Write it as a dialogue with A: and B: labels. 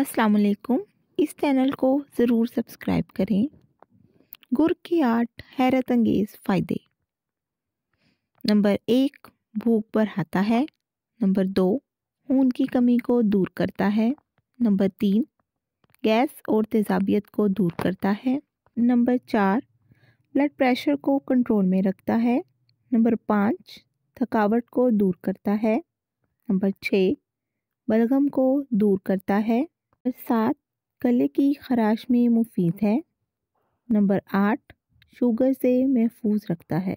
A: अस्सलाम वालेकुम इस चैनल को ज़रूर सब्सक्राइब करें गुर की आठ हैरत अंगेज़ फ़ायदे नंबर एक भूख बढ़ाता है नंबर दो खून की कमी को दूर करता है नंबर तीन गैस और तेजाबियत को दूर करता है नंबर चार ब्लड प्रेशर को कंट्रोल में रखता है नंबर पाँच थकावट को दूर करता है नंबर छः बलगम को दूर करता है नंबर सात गले की खराश में मुफीद है नंबर आठ शुगर से महफूज रखता है